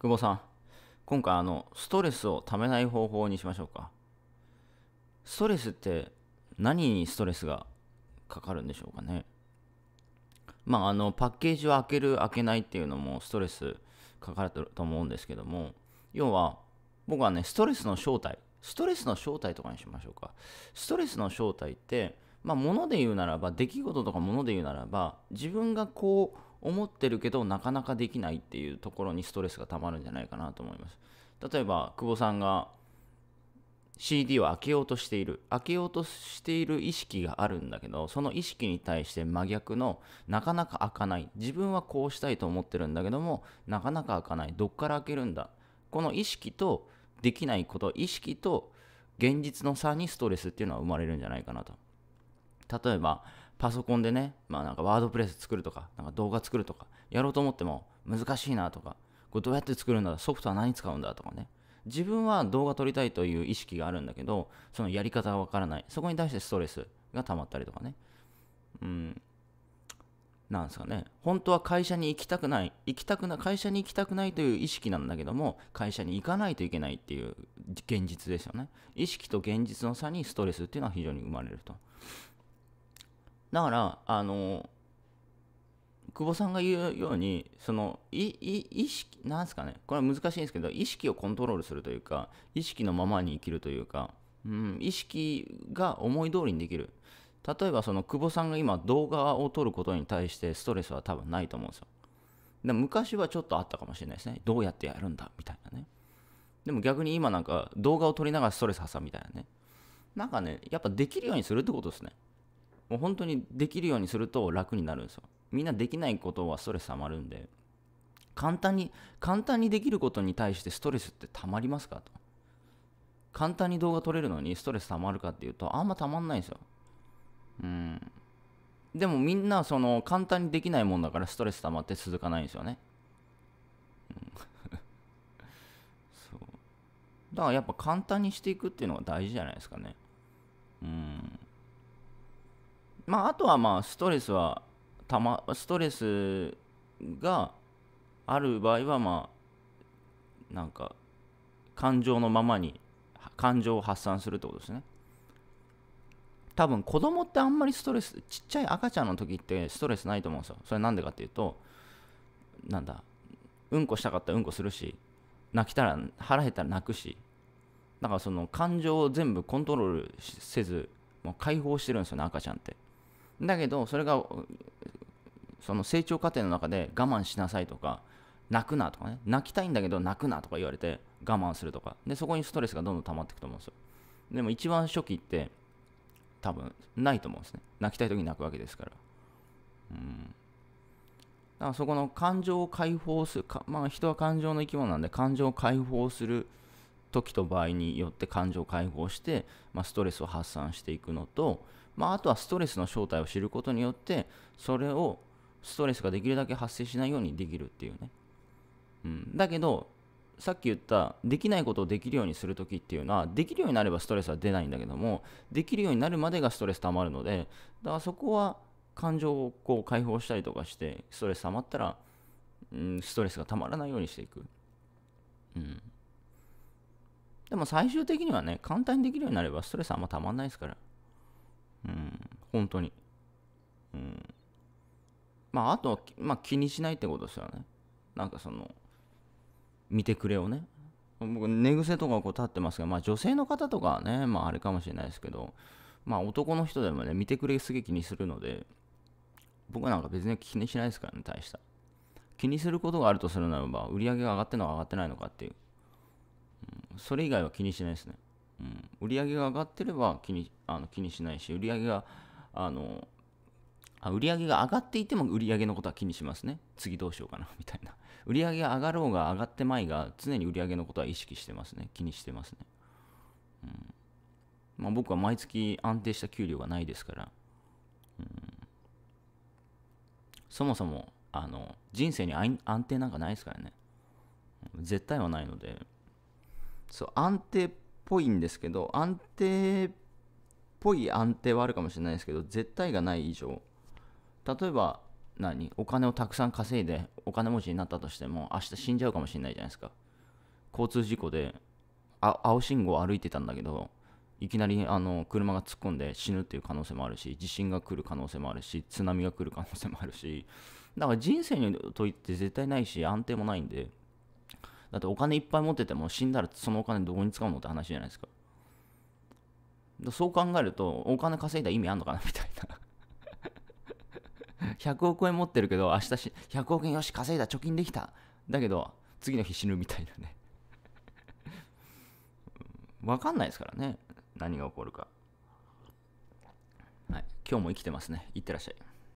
久保さん、今回あの、ストレスをためない方法にしましょうか。ストレスって何にストレスがかかるんでしょうかね。まあ、あの、パッケージを開ける、開けないっていうのもストレスかかると思うんですけども、要は、僕はね、ストレスの正体、ストレスの正体とかにしましょうか。ストレスの正体って、まあ、物で言うならば、出来事とか物で言うならば、自分がこう、思ってるけどなかなかできないっていうところにストレスがたまるんじゃないかなと思います例えば久保さんが CD を開けようとしている開けようとしている意識があるんだけどその意識に対して真逆のなかなか開かない自分はこうしたいと思ってるんだけどもなかなか開かないどっから開けるんだこの意識とできないこと意識と現実の差にストレスっていうのは生まれるんじゃないかなと例えばパソコンでね、まあなんかワードプレス作るとか、なんか動画作るとか、やろうと思っても難しいなとか、これどうやって作るんだソフトは何使うんだとかね。自分は動画撮りたいという意識があるんだけど、そのやり方がわからない。そこに対してストレスが溜まったりとかね。うん。なんですかね。本当は会社に行きたくない。行きたくな、会社に行きたくないという意識なんだけども、会社に行かないといけないっていう現実ですよね。意識と現実の差にストレスっていうのは非常に生まれると。だからあの久保さんが言うようにそのい意識なんですかねこれは難しいんですけど意識をコントロールするというか意識のままに生きるというか、うん、意識が思い通りにできる例えばその久保さんが今動画を撮ることに対してストレスは多分ないと思うんですよで昔はちょっとあったかもしれないですねどうやってやるんだみたいなねでも逆に今なんか動画を撮りながらストレス発散みたいなねなんかねやっぱできるようにするってことですねもう本当にできるようにすると楽になるんですよ。みんなできないことはストレス溜まるんで、簡単に、簡単にできることに対してストレスって溜まりますかと。簡単に動画撮れるのにストレス溜まるかっていうと、あんまたまんないんですよ。うん。でもみんな、その、簡単にできないもんだからストレス溜まって続かないんですよね。うん、そう。だからやっぱ簡単にしていくっていうのが大事じゃないですかね。まあ、あとはまあストレスはた、ま、ストレスがある場合はまあなんか感情のままに感情を発散するってことですね多分子供ってあんまりストレスちっちゃい赤ちゃんの時ってストレスないと思うんですよそれなんでかっていうとなんだうんこしたかったらうんこするし泣きたら腹減ったら泣くしだからその感情を全部コントロールせずもう解放してるんですよね赤ちゃんってだけど、それが、その成長過程の中で我慢しなさいとか、泣くなとかね、泣きたいんだけど泣くなとか言われて我慢するとか、で、そこにストレスがどんどん溜まっていくと思うんですよ。でも一番初期って、多分ないと思うんですね。泣きたい時に泣くわけですから。うん。だからそこの感情を解放する、まあ人は感情の生き物なんで感情を解放する時と場合によって感情を解放して、まあ、ストレスを発散していくのと、まあ、あとはストレスの正体を知ることによってそれをストレスができるだけ発生しないようにできるっていうね、うん、だけどさっき言ったできないことをできるようにする時っていうのはできるようになればストレスは出ないんだけどもできるようになるまでがストレス溜まるのでだからそこは感情をこう解放したりとかしてストレス溜まったら、うん、ストレスが溜まらないようにしていく。うんでも最終的にはね、簡単にできるようになればストレスあんまたまんないですから。うん、本当に。うん。まあ、あとは、まあ、気にしないってことですよね。なんかその、見てくれをね。僕、寝癖とかこう立ってますけど、まあ女性の方とかはね、まああれかもしれないですけど、まあ男の人でもね、見てくれすげえ気にするので、僕なんか別に気にしないですからね、大した。気にすることがあるとするならば、売り上げが上がってるのか上がってないのかっていう。それ以外は気にしないですね。うん、売り上げが上がってれば気にあの気にしないし、売り上げが、あの、あ売り上げが上がっていても売り上げのことは気にしますね。次どうしようかな、みたいな。売り上げが上がろうが上がってまいが、常に売り上げのことは意識してますね。気にしてますね。うんまあ、僕は毎月安定した給料がないですから、うん、そもそもあの人生に安定なんかないですからね。絶対はないので、そう安定っぽいんですけど安定っぽい安定はあるかもしれないですけど絶対がない以上例えば何お金をたくさん稼いでお金持ちになったとしても明日死んじゃうかもしれないじゃないですか交通事故で青信号を歩いてたんだけどいきなりあの車が突っ込んで死ぬっていう可能性もあるし地震が来る可能性もあるし津波が来る可能性もあるしだから人生にといって絶対ないし安定もないんでだってお金いっぱい持ってても死んだらそのお金どこに使うのって話じゃないですか。かそう考えると、お金稼いだ意味あんのかなみたいな。100 億円持ってるけど、明日し100億円よし、稼いだ、貯金できた。だけど、次の日死ぬみたいなね。わかんないですからね。何が起こるか。はい。今日も生きてますね。いってらっしゃい。